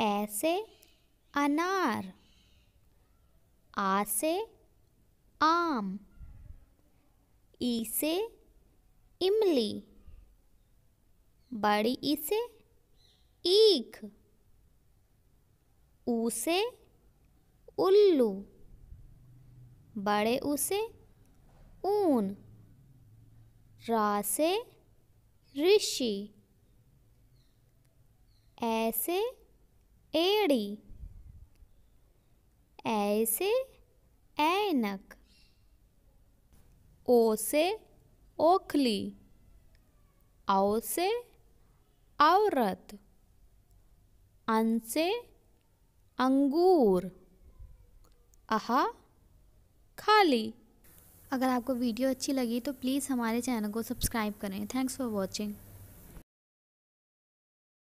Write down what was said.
ऐसे अनार आसे आम ईसे इमली बड़ी इसे ईख ऊसे उल्लू बड़े उसे ऊन रासे ऋषि ऐसे एड़ी ऐसे से ऐनक ओ से ओखली औ से औरत अन से अंगूर अहा खाली अगर आपको वीडियो अच्छी लगी तो प्लीज़ हमारे चैनल को सब्सक्राइब करें थैंक्स फॉर वॉचिंग